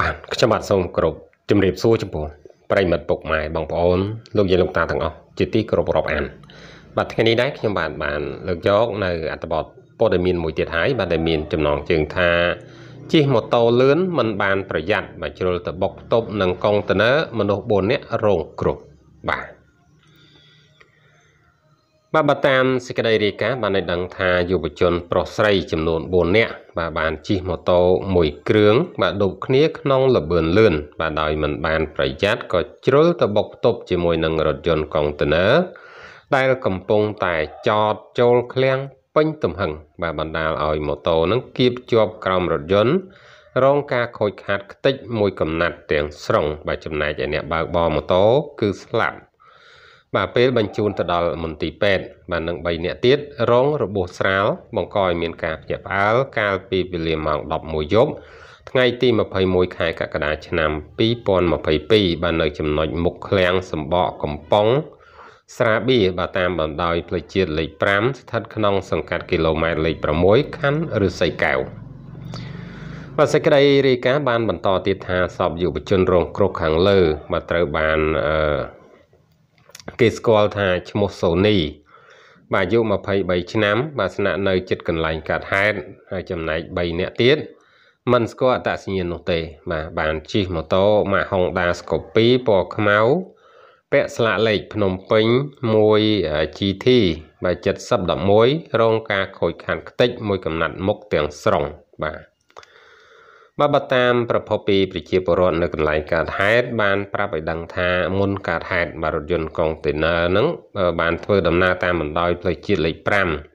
បាទខ្ញុំបាទសូមគោរពជំរាបសួរចំពោះប្រិមិត្តពុកម៉ែបងប្អូនលោកយាយលោកតាទាំងអស់ជាទីគោរពរាប់អាន បាទថ្ងៃនេះដែរខ្ញុំបាទបានលើកយកនៅអត្ថបទព័ត៌មានមួយទៀតហើយបាទដែលមាន ចំណងជើងថាជិះម៉ូតូលឿនមិនបាន ប្រយ័ត្នបាទជ្រុលទៅបុកតប់នឹងកុងតឺន័រមនុស្ស4នាក់រងគ្រោះបាទបាទបើតាមសេចក្តីរាយការណ៍បានឲ្យដឹងថាយុវជនប្រុសស្រីចំនួន4នាក់បាទបានជិះម៉ូតូមួយគ្រឿងបាទដប់គ្នាក្នុងលបឿនលឿនបាទដោយមិនបានប្រយ័ត្នក៏ជ្រុលទៅបុកទប់ជាមួយនឹងរថយន្តកុងតឺន័រដែលកំពុងតែចតចូលឃ្លាំងពេញទំហឹងបាទបណ្ដាលឲ្យម៉ូតូនឹងគៀបជាប់ក្រោមរថយន្តរងការខូចខាតខ្ទេចមួយកំណាត់ទាំងស្រុងបាទចំណែកឯអ្នកបើកបរម៉ូតូគឺស្លាប់បាទពេលបញ្ជូនទៅដល់មន្ទីរពេទ្យបាទនឹង3នាក់ទៀតរងរបួសស្រាលបង្កឲ្យមានការភ្ញាក់ផ្អើលកាលពីវេលាម៉ោង11យប់ថ្ងៃ ទី21ខែកក្កដាឆ្នាំ2022បាទនៅ ចំណុច មុខឃ្លាំងសម្បកកំពង់ស្រាបៀបាទតាមបណ្ដោយផ្លូវជាតិលេខ5ស្ថិតក្នុង សង្កាត់គីឡូម៉ែត្រលេខ6ខណ្ឌឫស្សីកែវបាទសេចក្តីរាយការណ៍បាន បន្តទៀតថាសពយុវជនរងគ្រោះខាងលើបាទត្រូវបានអឺគេស្គាល់ថាឈ្មោះសូនីបាទអាយុ23ឆ្នាំ បាទស្នាក់នៅចិត្តកន្លែងកើតហេតុហើយចំណែក3នាក់ទៀតមិនស្គាល់អត្តសញ្ញាណនោះទេ បាទបានជិះម៉ូតូម៉ាក Honda Scorpio ពណ៌ខ្មៅពាក់ស្លាកលេខភ្នំពេញ1 GT បាទ7011រងការខូចខាតខ្ទេចមួយកំណាត់មុខទាំងស្រុងបាទបាទបើតាមប្រភពពីប្រជាពលរដ្ឋនៅកន្លែងកើតហេតុបានប្រាប់ឲ្យដឹងថាមុនកើតហេតុបាទរថយន្តកុងតឺន័រហ្នឹងបានធ្វើដំណើរតាមបណ្ដោយផ្លូវជាតិលេខ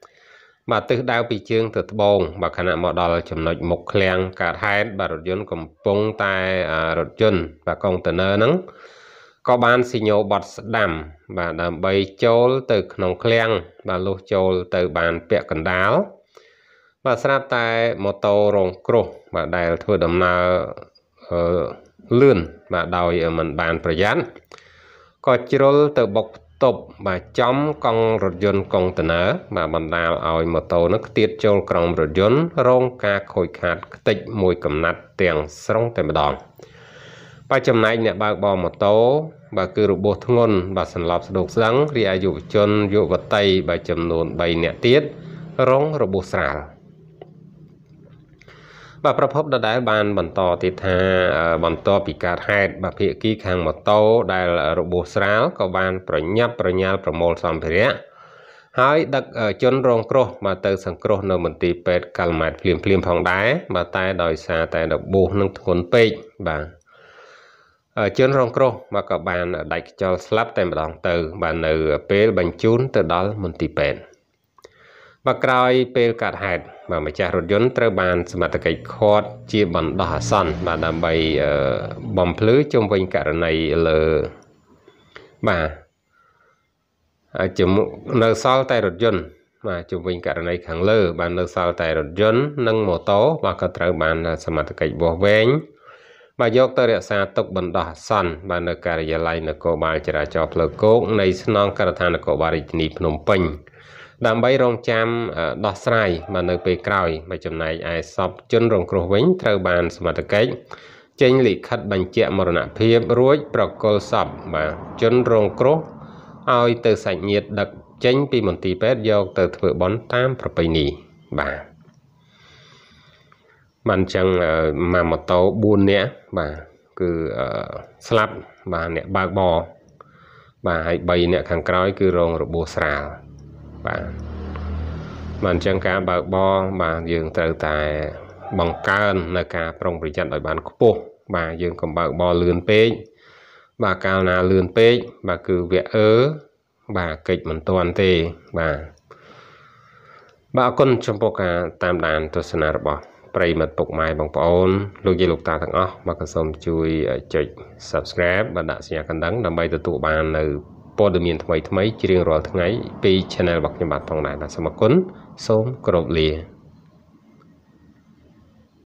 5បាទទិសដៅពីជើងទៅត្បូងបាទខណៈមកដល់ចំណុចមុខឃ្លាំងកើតហេតុបាទរថយន្តកំពុងតែរថយន្តបាទកុងតឺន័រហ្នឹងក៏បានសញ្ញោបត់ស្ដាំបាទដើម្បីចូលទៅក្នុងឃ្លាំងបាទលុះចូលទៅ បានពាក់កណ្ដាលបាទស្រាប់តែម៉ូតូរងគ្រោះ បាទដែលធ្វើដំណើរលឿនបាទដោយមិនបានប្រយ័ត្នក៏ជ្រុលទៅបុកតប់បាទចំកង់រថយន្តកុងតឺន័របាទបណ្ដាលឲ្យម៉ូតូនឹងខ្ទាត ចូលក្រោមរថយន្តរងការខូចខាតខ្ទេចមួយកំណាត់ទាំងស្រុងតែម្ដងបាទចំណែកអ្នកបើកបរម៉ូតូបាទគឺរបួសធ្ងន់បាទសន្លប់ស្ដុកស្ដឹងរីឯយុវជនយុវតី បាទចំនួន3នាក់ទៀតរងរបួសស្រាលបាទប្រភពដដែលបាន បន្តទៀតថាបន្តពីការហេតុបាភៀកគីខាងម៉ូតូដែលរបួសស្រាលក៏បានប្រញាប់ប្រញាល់ប្រមូលសម្ភារៈហើយដឹកជនរងគ្រោះមកទៅសង្គ្រោះនៅមន្ទីរពេទ្យកាល់ម៉ែតភ្លាមភ្លាមផងដែរបាទតែដោយសារតែរបួសនឹងធ្ងន់ពេកបាទជនរងគ្រោះមកក៏បានដាច់ខ្យល់ស្លាប់តែម្ដងទៅ បាននៅពេល បញ្ជូន ទៅដល់មន្ទីរពេទ្យបើក្រោយពេលកើតហេតុបាទម្ចាស់រថយន្តត្រូវបានសមត្ថកិច្ចឃាត់ជាបណ្ដោះអាសន្នបាទដើម្បីបំភ្លឺជុំវិញករណីលើបាទអាចនៅសល់តែរថយន្តបាទជុំវិញករណីខាងលើ បាននៅសល់តែរថយន្តនិងម៉ូតូបាទក៏ត្រូវបាន សមត្ថកិច្ចវាស់វែងបាទយកទៅរក្សាទុកបណ្ដោះអាសន្នបាទនៅការិយាល័យនគរបាលចរាចរណ៍ផ្លូវគោកនៃស្នងការដ្ឋាននគរបាលរាជធានីភ្នំពេញ។ដើម្បីរងចាំដោះស្រាយមកនៅពេលក្រោយមកចំណែកឯសពជនរងគ្រោះវិញត្រូវបានសមត្ថកិច្ចចេញលិខិតបញ្ជាក់មរណភាពរួចប្រកុលសពបាទជនរងគ្រោះឲ្យទៅសាច់ញាតិដឹកចេញ ពីមន្ទីរពេទ្យយក ទៅធ្វើបន់តាម ប្រពៃណីបាទបានអញ្ចឹងម៉ាម៉ូតូ4នាក់បាទគឺស្លាប់បាទអ្នកបើកបរបាទហើយ3នាក់ខាងក្រោយគឺរងរបួសស្រាលបាទបាទអញ្ចឹងការបើកបរបាទយើងត្រូវតែបង្កើននៅការប្រុងប្រយ័ត្នឲ្យបានខ្ពស់បាទយើងកុំបើកបរលឿនពេកបាទកាលណាលឿនពេកបាទគឺវាអឺបាទកិច្ចមិនទាន់ទេបាទបាទអរគុណចំពោះការតាមដានទស្សនារបស់ប្រិមិត្តពុកម៉ែបងប្អូនលោកយាយលោកតាទាំងអស់បាទក៏សូមជួយចុច Subscribe បណ្ដាក់សញ្ញាកណ្ដឹងដើម្បីទទួលបាននៅព័ត៌មានថ្មីៗជារៀងរាល់ថ្ងៃពី Channel របស់ខ្ញុំបាទផងដែរបាទសូមអរគុណសូមគោរពលា